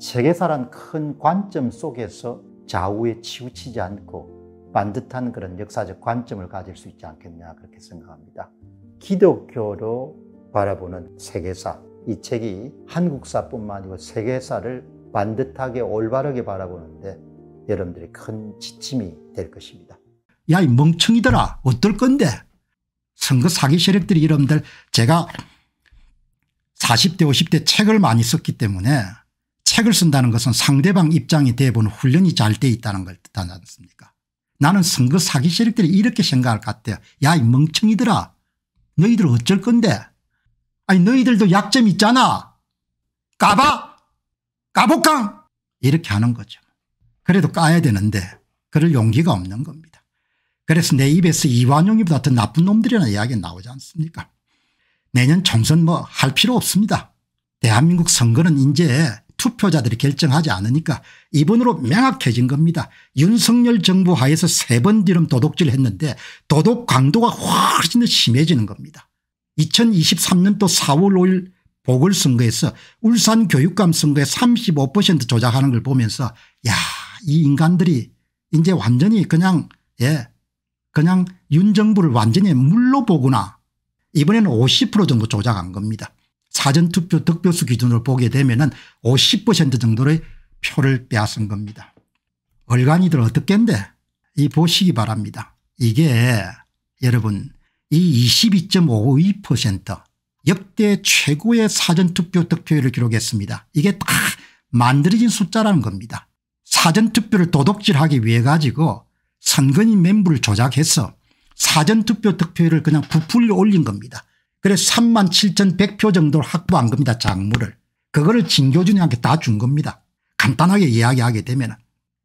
세계사란 큰 관점 속에서 좌우에 치우치지 않고 반듯한 그런 역사적 관점을 가질 수 있지 않겠냐 그렇게 생각합니다. 기독교로 바라보는 세계사 이 책이 한국사뿐만 아니고 세계사를 반듯하게 올바르게 바라보는데 여러분들이 큰 지침이 될 것입니다. 야 이 멍청이들아 어떨 건데 선거 사기 세력들이 여러분들 제가 40대 50대 책을 많이 썼기 때문에 책을 쓴다는 것은 상대방 입장이 대부분 훈련이 잘 돼 있다는 걸 뜻하지 않습니까 나는 선거 사기 세력들이 이렇게 생각할 것 같아요. 야 이 멍청이들아 너희들 어쩔 건데 아니 너희들도 약점 있잖아 까봐 까복강 이렇게 하는 거죠. 그래도 까야 되는데 그럴 용기가 없는 겁니다. 그래서 내 입에서 이완용이보다 더 나쁜 놈들이라는 이야기가 나오지 않습니까 내년 총선 뭐 할 필요 없습니다. 대한민국 선거는 이제 투표자들이 결정하지 않으니까 이번으로 명확해진 겁니다. 윤석열 정부 하에서 세 번 뒤름 도둑질 했는데 도둑 강도가 훨씬 더 심해지는 겁니다. 2023년도 4월 5일 보궐선거에서 울산 교육감 선거에 35% 조작하는 걸 보면서 야이 인간들이 이제 완전히 그냥 예 그냥 윤 정부를 완전히 물로 보구나 이번에는 50% 정도 조작한 겁니다. 사전투표 득표수 기준으로 보게 되면 은50% 정도의 표를 빼앗은 겁니다. 얼간이들 어떻겠는데 이 보시기 바랍니다. 이게 여러분 이 22.52% 역대 최고의 사전투표 득표율을 기록했습니다. 이게 다 만들어진 숫자라는 겁니다. 사전투표를 도둑질하기 위해 가지고 선거인 멘부를 조작해서 사전투표 득표율을 그냥 부풀려 올린 겁니다. 그래서 3만 7,100표 정도를 확보한 겁니다. 장물을. 그거를 진교준이한테 다 준 겁니다. 간단하게 이야기하게 되면 은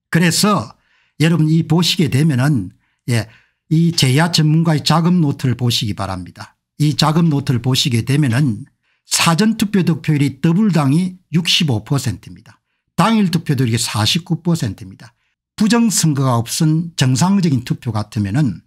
그래서 여러분 이 보시게 되면은 예, 이 제야 전문가의 자금 노트를 보시기 바랍니다. 이 자금 노트를 보시게 되면은 사전투표 득표율이 더블당이 65%입니다. 당일 투표율이 49%입니다. 부정선거가 없은 정상적인 투표 같으면 은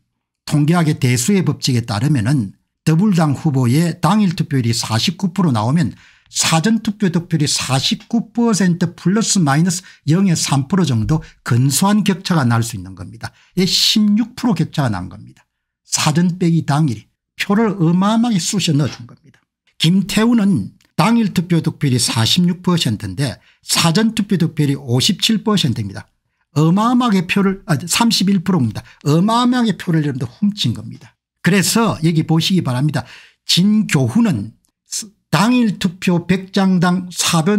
통계학의 대수의 법칙에 따르면 은 더불당 후보의 당일 투표율이 49% 나오면 사전투표 득표율이 49% 플러스 마이너스 0 3% 정도 근소한 격차가 날 수 있는 겁니다. 16% 예, 격차가 난 겁니다. 사전 빼기 당일이 표를 어마어마하게 쑤셔 넣어준 겁니다. 김태우는 당일 투표 득표율이 46%인데 사전 투표 득표율이 57%입니다. 어마어마하게 표를 아, 31%입니다. 어마어마하게 표를 여러분들 훔친 겁니다. 그래서 여기 보시기 바랍니다. 진교훈은 당일 투표 100장당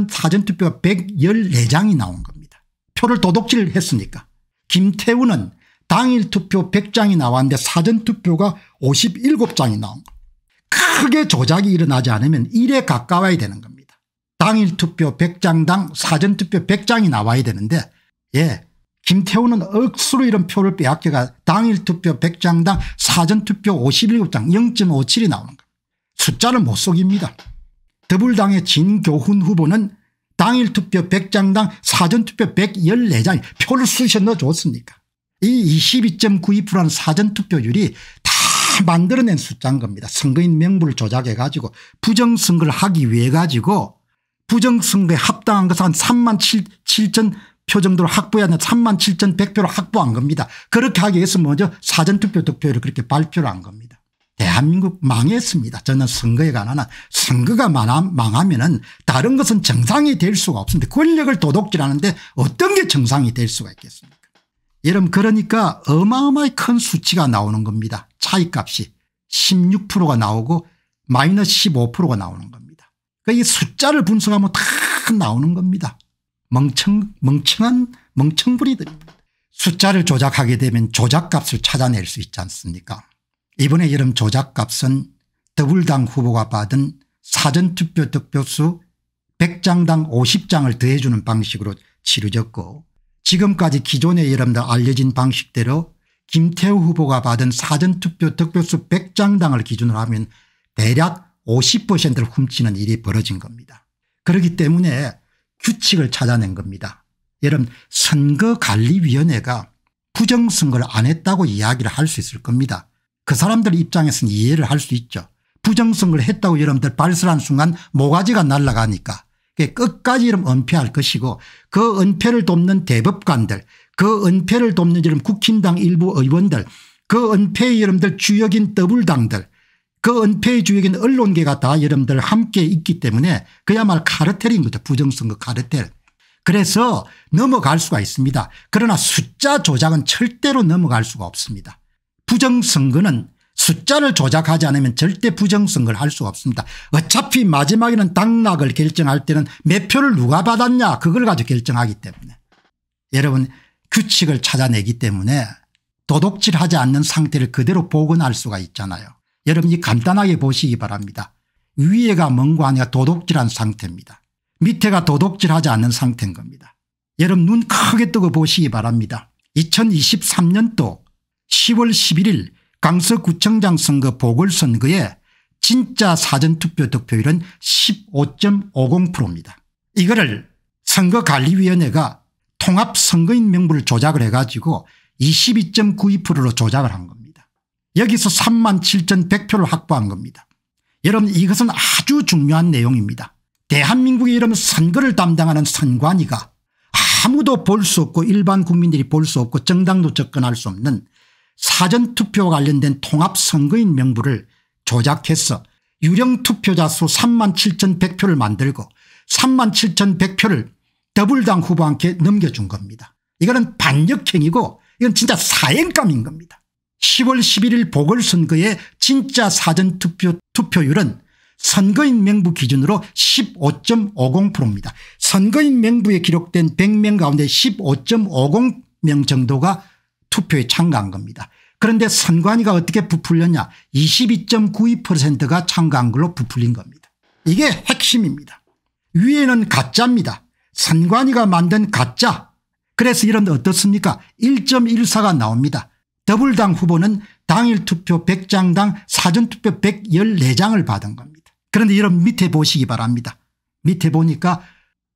사전투표 114장이 나온 겁니다. 표를 도둑질 했으니까. 김태우는 당일 투표 100장이 나왔는데 사전투표가 57장이 나온 겁니다. 크게 조작이 일어나지 않으면 1에 가까워야 되는 겁니다. 당일 투표 100장당 사전투표 100장이 나와야 되는데 예 김태우는 억수로 이런 표를 빼앗겨가 당일 투표 100장당 사전 투표 5 1장 0.57이 나오는 겁 숫자를 못 속입니다. 더불당의 진교훈 후보는 당일 투표 100장당 사전 투표 114장 표를 수시 넣어줬으니까 이 22.92%라는 사전 투표율이 다 만들어낸 숫자인 겁니다. 선거인 명부를 조작해 가지고 부정선거를 하기 위해 가지고 부정선거에 합당한 것은 한 3만 7천 표정도를 확보해야 하는 3만 7,100표를 확보한 겁니다. 그렇게 하기 위해서 먼저 사전투표 득표율을 그렇게 발표를 한 겁니다. 대한민국 망했습니다. 저는 선거에 관한 선거가 망하면 은 다른 것은 정상이 될 수가 없습니다. 권력을 도둑질하는데 어떤 게 정상이 될 수가 있겠습니까 여러분 그러니까 어마어마히 큰 수치가 나오는 겁니다. 차이값이 16%가 나오고 마이너스 15%가 나오는 겁니다. 그이 러니까 숫자를 분석하면 다 나오는 겁니다. 멍청, 멍청한 멍청부리들입니다. 숫자를 조작하게 되면 조작값을 찾아낼 수 있지 않습니까 이번에 여름 조작값은 더불당 후보가 받은 사전투표 득표수 100장당 50장을 더해주는 방식으로 치루졌고 지금까지 기존의 여러분들 알려진 방식대로 김태우 후보가 받은 사전투표 득표수 100장당을 기준으로 하면 대략 50%를 훔치는 일이 벌어진 겁니다. 그렇기 때문에 규칙을 찾아낸 겁니다. 여러분 선거관리위원회가 부정선거를 안 했다고 이야기를 할 수 있을 겁니다. 그 사람들 입장에서는 이해를 할 수 있죠. 부정선거를 했다고 여러분들 발설한 순간 모가지가 날아가니까 끝까지 이름 은폐할 것이고 그 은폐를 돕는 대법관들 그 은폐를 돕는 국힘당 일부 의원들 그 은폐의 이름들 주역인 더블당들 그 은폐의 주역인 언론계가 다 여러분들 함께 있기 때문에 그야말로 카르텔인 거죠. 부정선거 카르텔. 그래서 넘어갈 수가 있습니다. 그러나 숫자 조작은 절대로 넘어갈 수가 없습니다. 부정선거는 숫자를 조작하지 않으면 절대 부정선거를 할 수가 없습니다. 어차피 마지막에는 당락을 결정할 때는 몇 표를 누가 받았냐 그걸 가지고 결정하기 때문에 여러분 규칙을 찾아내기 때문에 도둑질하지 않는 상태를 그대로 복원할 수가 있잖아요. 여러분이 간단하게 보시기 바랍니다. 위에가 뭔고하니라 도둑질한 상태입니다. 밑에가 도둑질하지 않는 상태인 겁니다. 여러분 눈 크게 뜨고 보시기 바랍니다. 2023년도 10월 11일 강서구청장 선거 보궐선거에 진짜 사전투표 득표율은 15.50%입니다. 이거를 선거관리위원회가 통합선거인 명부를 조작을 해가지고 22.92%로 조작을 한 겁니다. 여기서 3만 7천 100표를 확보한 겁니다. 여러분 이것은 아주 중요한 내용입니다. 대한민국의 이름 선거를 담당하는 선관위가 아무도 볼 수 없고 일반 국민들이 볼 수 없고 정당도 접근할 수 없는 사전투표와 관련된 통합선거인 명부를 조작해서 유령투표자 수 3만 7,100표를 만들고 3만 7,100표를 더블당 후보한테 넘겨준 겁니다. 이거는 반역행이고 이건 진짜 사행감인 겁니다. 10월 11일 보궐선거의 진짜 사전투표 투표율은 선거인 명부 기준으로 15.50%입니다. 선거인 명부에 기록된 100명 가운데 15.50명 정도가 투표에 참가한 겁니다. 그런데 선관위가 어떻게 부풀렸냐 22.92%가 참가한 걸로 부풀린 겁니다. 이게 핵심입니다. 위에는 가짜입니다. 선관위가 만든 가짜. 그래서 이런 데 어떻습니까 1.14가 나옵니다. 더블당 후보는 당일 투표 100장당 사전투표 114장을 받은 겁니다. 그런데 여러분 밑에 보시기 바랍니다. 밑에 보니까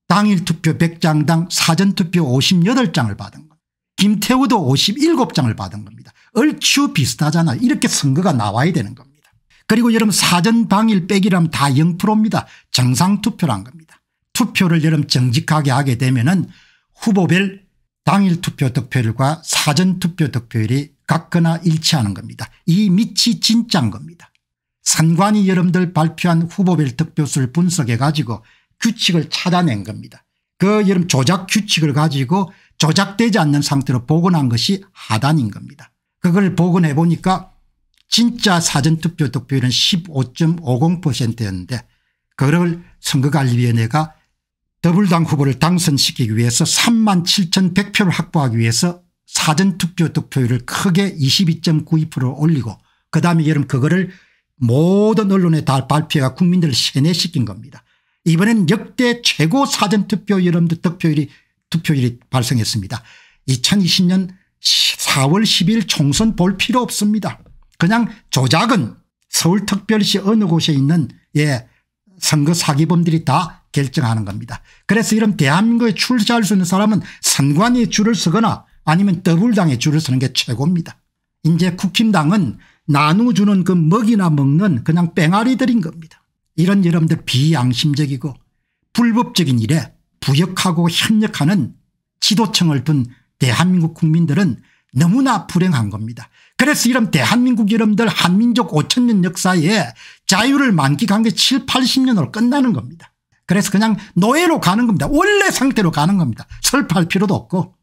당일 투표 100장당 사전투표 58장을 받은 겁니다. 김태우도 57장을 받은 겁니다. 얼추 비슷하잖아 이렇게 선거가 나와야 되는 겁니다. 그리고 여러분 사전 방일 빼기라면 다 0%입니다. 정상투표란 겁니다. 투표를 여러분 정직하게 하게 되면 은 후보별 당일 투표 득표율과 사전 투표 득표율이 같거나 일치하는 겁니다. 이 밑이 진짜인 겁니다. 산관이 여러분들 발표한 후보별 득표수를 분석해 가지고 규칙을 찾아낸 겁니다. 그 여름 조작 규칙을 가지고 조작되지 않는 상태로 복원한 것이 하단인 겁니다. 그걸 복원해 보니까 진짜 사전투표 득표율은 15.50%였는데 그걸 선거관리위원회가 더블당 후보를 당선시키기 위해서 3만 7,100표를 확보하기 위해서 사전투표 득표율을 크게 22.92% 올리고 그다음에 여름 그거를 모든 언론에 다 발표해가 국민들을 세뇌시킨 겁니다. 이번엔 역대 최고 사전투표 여러분들 득표율이 투표율이 발생했습니다. 2020년 4월 10일 총선 볼 필요 없습니다. 그냥 조작은 서울특별시 어느 곳에 있는 예 선거 사기범들이 다 결정하는 겁니다. 그래서 이런 대한민국에 출세할 수 있는 사람은 선관위에 줄을 서거나 아니면 더불당에 줄을 서는 게 최고입니다. 이제 국힘당은 나누주는 그 먹이나 먹는 그냥 뺑아리들인 겁니다. 이런 여러분들 비양심적이고 불법적인 일에 부역하고 협력하는 지도층을 둔 대한민국 국민들은 너무나 불행한 겁니다. 그래서 이런 대한민국 여러분들 한민족 5천년 역사에 자유를 만끽한 게 7, 80년으로 끝나는 겁니다. 그래서 그냥 노예로 가는 겁니다. 원래 상태로 가는 겁니다. 설파할 필요도 없고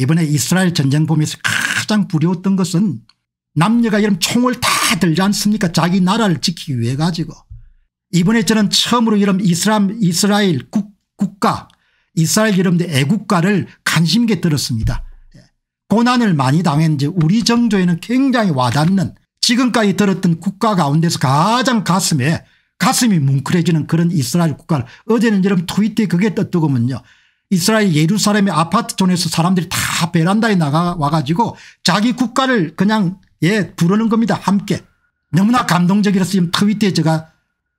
이번에 이스라엘 전쟁 보면서 가장 두려웠던 것은 남녀가 이런 총을 다 들지 않습니까 자기 나라를 지키기 위해 가지고 이번에 저는 처음으로 이런 이스람, 이스라엘 국, 가 이스라엘 이름도 애국가를 관심 있게 들었습니다. 고난을 많이 당했는지 우리 정조에는 굉장히 와닿는 지금까지 들었던 국가 가운데서 가장 가슴에 가슴이 뭉클해지는 그런 이스라엘 국가를 어제는 여러분 트위터에 그게 뜨더군요. 이스라엘 예루살렘의 아파트촌에서 사람들이 다 베란다에 나가 와가지고 자기 국가를 그냥 예 부르는 겁니다. 함께. 너무나 감동적이라서 지금 트위터에 제가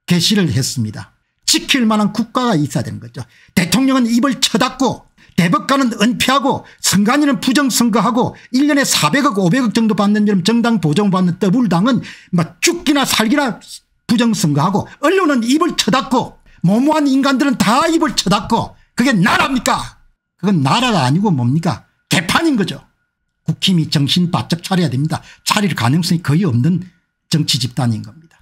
게시를 했습니다. 지킬 만한 국가가 있어야 되는 거죠. 대통령은 입을 쳐닫고 대법관은 은폐하고 선관위는 부정선거하고 1년에 400억 500억 정도 받는 이 정당 보정받는 더블당은 막 뭐 죽기나 살기나 부정선거하고 언론은 입을 쳐닫고 모모한 인간들은 다 입을 쳐닫고 그게 나라입니까 그건 나라가 아니고 뭡니까 개판인 거죠 국힘이 정신 바짝 차려야 됩니다 차릴 가능성이 거의 없는 정치 집단인 겁니다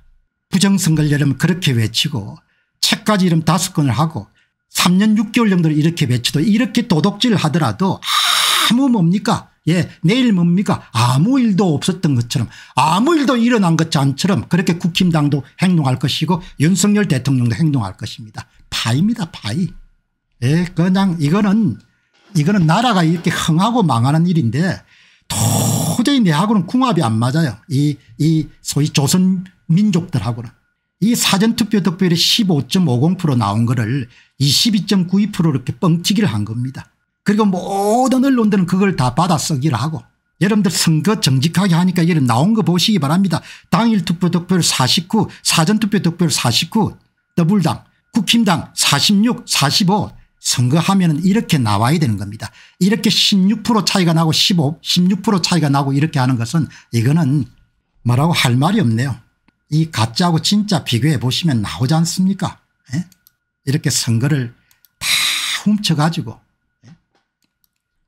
부정선거를 여러분 그렇게 외치고 책까지 이름 다섯 권을 하고 3년 6개월 정도를 이렇게 외치도 이렇게 도덕질 하더라도 아무 뭡니까 예, 내일 뭡니까? 아무 일도 없었던 것처럼 아무 일도 일어난 것처럼 그렇게 국힘당도 행동할 것이고 윤석열 대통령도 행동할 것입니다. 파입니다, 바이 예, 그냥 이거는 이거는 나라가 이렇게 흥하고 망하는 일인데 도저히 내하고는 궁합이 안 맞아요. 이, 이 소위 조선 민족들하고는. 이 사전투표 득표율이 15.50% 나온 거를 22.92% 이렇게 뻥튀기를 한 겁니다. 그리고 모든 언론들은 그걸 다 받아쓰기를 하고 여러분들 선거 정직하게 하니까 여러분 나온 거 보시기 바랍니다. 당일 투표 득표율 49 사전투표 득표율 49더블당 국힘당 46 45 선거하면 이렇게 나와야 되는 겁니다. 이렇게 16% 차이가 나고 15 16% 차이가 나고 이렇게 하는 것은 이거는 뭐라고 할 말이 없네요. 이 가짜하고 진짜 비교해 보시면 나오지 않습니까 에? 예? 이렇게 선거를 다 훔쳐가지고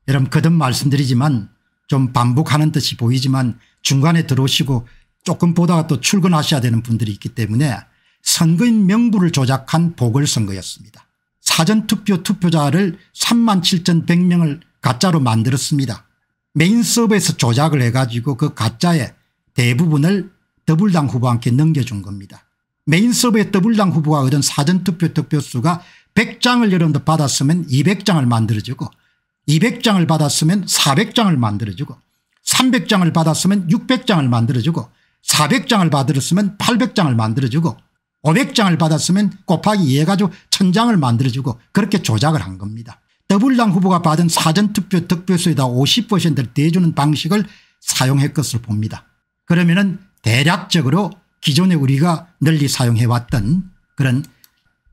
여러분 거듭 말씀드리지만 좀 반복하는 듯이 보이지만 중간에 들어오시고 조금 보다가 또 출근하셔야 되는 분들이 있기 때문에 선거인 명부를 조작한 보궐선거였습니다. 사전투표 투표자를 3만 7천 100명을 가짜로 만들었습니다. 메인 서버에서 조작을 해가지고 그 가짜의 대부분을 더블당 후보한테 넘겨준 겁니다. 메인 서버의 더블당 후보가 얻은 사전투표 투표수가 100장을 여러분들 받았으면 200장을 만들어주고 200장을 받았으면 400장을 만들어주고 300장을 받았으면 600장을 만들어주고 400장을 받았으면 800장을 만들어주고 500장을 받았으면 곱하기 2해가지고 1000장을 만들어주고 그렇게 조작을 한 겁니다. 더블당 후보가 받은 사전투표 득표수에다 50%를 대주는 방식을 사용했것을 봅니다. 그러면 은 대략적으로 기존에 우리가 널리 사용해왔던 그런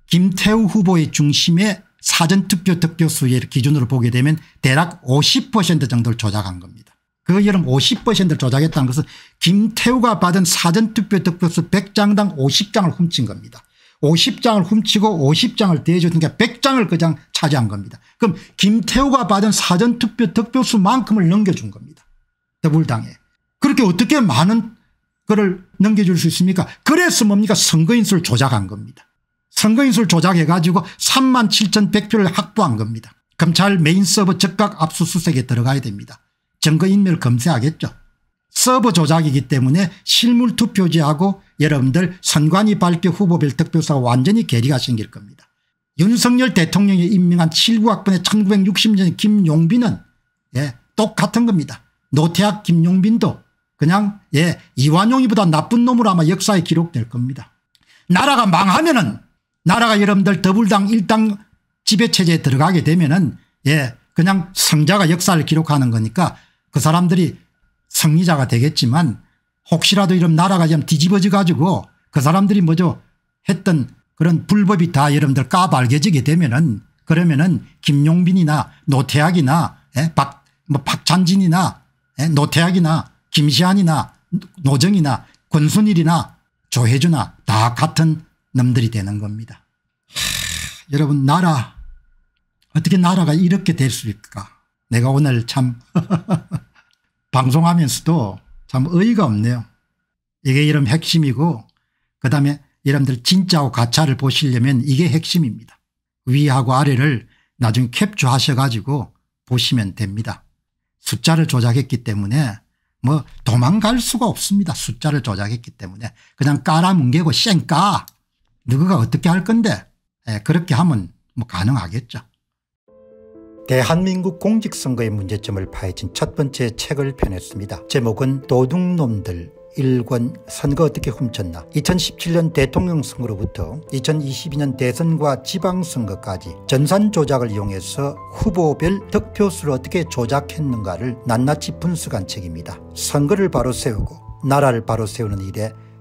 김태우 후보의 중심에 사전투표 득표수의 기준으로 보게 되면 대략 50% 정도를 조작한 겁니다. 그 여름 50%를 조작했다는 것은 김태우가 받은 사전투표 득표수 100장당 50장을 훔친 겁니다. 50장을 훔치고 50장을 대해줬으니까 100장을 그장 차지한 겁니다. 그럼 김태우가 받은 사전투표 득표수만큼을 넘겨준 겁니다. 더불당에. 그렇게 어떻게 많은 거를 넘겨줄 수 있습니까? 그래서 뭡니까? 선거인수를 조작한 겁니다. 선거인술 조작해가지고 3만 7,100표를 확보한 겁니다. 검찰 메인 서버 즉각 압수수색에 들어가야 됩니다. 증거인멸 검사하겠죠. 서버 조작이기 때문에 실물 투표지하고 여러분들 선관위 발표 후보별 득표수가 완전히 괴리가 생길 겁니다. 윤석열 대통령이 임명한 7 9학번의 1960년 김용빈은 예, 똑같은 겁니다. 노태학 김용빈도 그냥 예, 이완용이보다 나쁜 놈으로 아마 역사에 기록될 겁니다. 나라가 망하면은 나라가 여러분들 더불당 일당 지배체제에 들어가게 되면은 예 그냥 승자가 역사를 기록하는 거니까 그 사람들이 승리자가 되겠지만 혹시라도 이런 나라가 좀 뒤집어져 가지고 그 사람들이 뭐죠 했던 그런 불법이 다 여러분들 까발겨지게 되면은 그러면은 김용빈이나 노태학이나 예? 박, 뭐 박찬진이나 예? 노태학이나 김시안이나 노정이나 권순일이나 조혜주나 다 같은 놈들이 되는 겁니다. 하, 여러분 나라 어떻게 나라가 이렇게 될 수 있을까 내가 오늘 참 방송하면서도 참 의의가 없네요. 이게 이런 핵심이고 그다음에 여러분들 진짜와 가차를 보시려면 이게 핵심입니다. 위하고 아래를 나중에 캡처하셔 가지고 보시면 됩니다. 숫자를 조작했기 때문에 뭐 도망갈 수가 없습니다. 숫자를 조작했기 때문에 그냥 깔아뭉개고 쌩까 누구가 어떻게 할 건데 예, 그렇게 하면 뭐 가능하겠죠. 대한민국 공직선거의 문제점을 파헤친 첫 번째 책을 펴냈습니다. 제목은 도둑놈들 일권 선거 어떻게 훔쳤나 2017년 대통령 선거로부터 2022년 대선과 지방선거까지 전산 조작을 이용해서 후보별 득표수를 어떻게 조작했는가를 낱낱이 분석한 책입니다. 선거를 바로 세우고 나라를 바로 세우는 일에